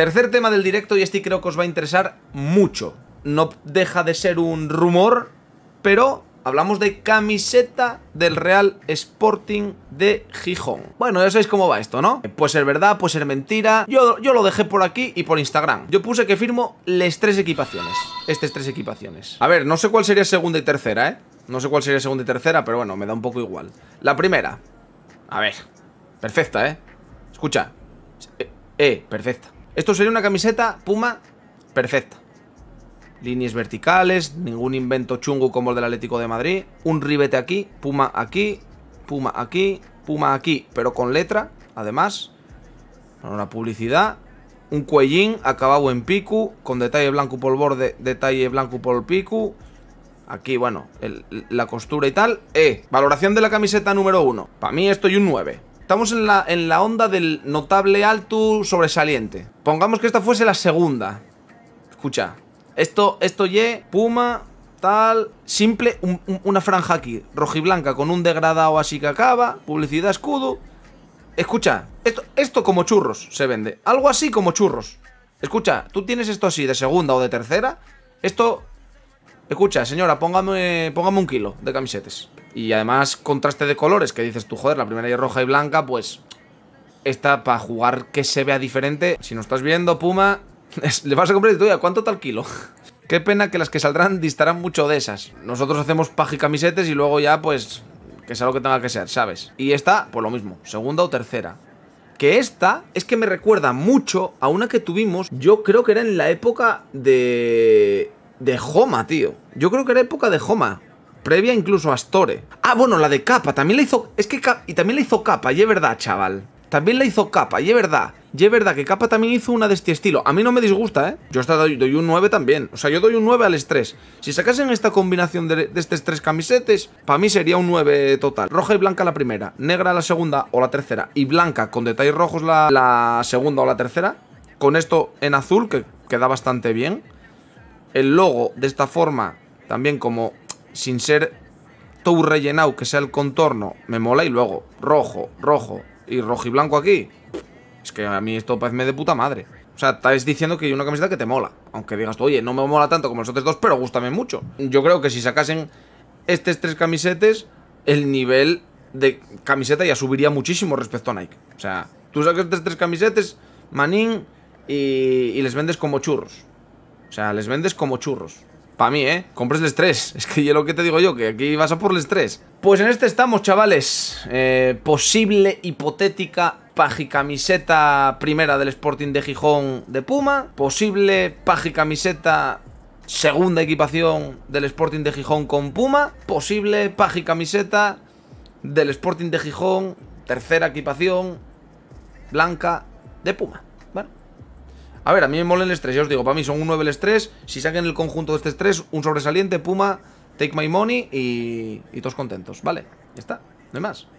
Tercer tema del directo y este creo que os va a interesar mucho. No deja de ser un rumor, pero Hablamos de camiseta del Real Sporting de Gijón. Bueno, ya sabéis cómo va esto, ¿no? Puede ser verdad, puede ser mentira. Yo, yo lo dejé por aquí y por Instagram. Yo puse que firmo las tres equipaciones. Estas tres equipaciones. A ver, no sé cuál sería segunda y tercera, ¿eh? No sé cuál sería segunda y tercera, pero bueno, me da un poco igual. La primera. A ver. Perfecta, ¿eh? Escucha. eh, eh perfecta. Esto sería una camiseta Puma perfecta. Líneas verticales, ningún invento chungo como el del Atlético de Madrid. Un ribete aquí, Puma aquí, Puma aquí, Puma aquí, pero con letra, además. Una publicidad. Un cuellín acabado en pico, con detalle blanco por el borde, detalle blanco por el pico. Aquí, bueno, la costura y tal. Eh, valoración de la camiseta número 1. Para mí esto es un 9. Estamos en la, en la onda del notable alto sobresaliente. Pongamos que esta fuese la segunda. Escucha. Esto, esto Y, Puma, tal. Simple, una franja aquí, rojiblanca, con un degradado así que acaba. Publicidad escudo. Escucha, esto, esto como churros se vende. Algo así como churros. Escucha, tú tienes esto así de segunda o de tercera. Esto escucha, señora, póngame, póngame un kilo de camisetas. Y además, contraste de colores, que dices tú, joder, la primera es roja y blanca, pues esta para jugar que se vea diferente. Si no estás viendo, Puma, le vas a comprar y tú, ¿cuánto tal kilo? Qué pena que las que saldrán distarán mucho de esas. Nosotros hacemos y camisetes y luego ya, pues, que sea lo que tenga que ser, ¿sabes? Y esta, pues lo mismo, segunda o tercera. Que esta es que me recuerda mucho a una que tuvimos, yo creo que era en la época de de Joma, tío. Yo creo que era época de Joma. Previa incluso a Store Ah, bueno, la de Capa. También la hizo... Es que... y también la hizo Capa. Y es verdad, chaval. También la hizo Capa. Y es verdad. Y es verdad que Capa también hizo una de este estilo. A mí no me disgusta, ¿eh? Yo hasta doy, un 9 también. O sea, yo doy un 9 al estrés. Si sacasen esta combinación de, estos tres camisetes, para mí sería un 9 total. Roja y blanca la primera, negra la segunda o la tercera, y blanca con detalles rojos la, la segunda o la tercera. Con esto en azul, que queda bastante bien el logo de esta forma, también como sin ser Todo rellenado, que sea el contorno, me mola. Y luego, rojo, rojo y rojo y blanco aquí. Es que a mí esto parece de puta madre. O sea, estás diciendo que hay una camiseta que te mola. Aunque digas tú, oye, no me mola tanto como los otros dos, pero gustame mucho. Yo creo que si sacasen Estos tres camisetas el nivel de camiseta ya subiría muchísimo respecto a Nike. O sea, tú sacas estos tres camisetas, manín, y les vendes como churros. O sea, les vendes como churros. Para mí, ¿eh? Compres tres. Es que yo lo que te digo yo, que aquí vas a por el tres. Pues en este estamos, chavales. Eh, posible, hipotética, camiseta primera del Sporting de Gijón de Puma. Posible, camiseta segunda equipación del Sporting de Gijón con Puma. Posible, camiseta del Sporting de Gijón tercera equipación blanca de Puma. A ver, a mí me mola el estrés, ya os digo, para mí son un 9 el estrés. Si saquen el conjunto de este estrés, un sobresaliente, Puma, Take My Money y, y todos contentos, ¿vale? Ya está, no hay más.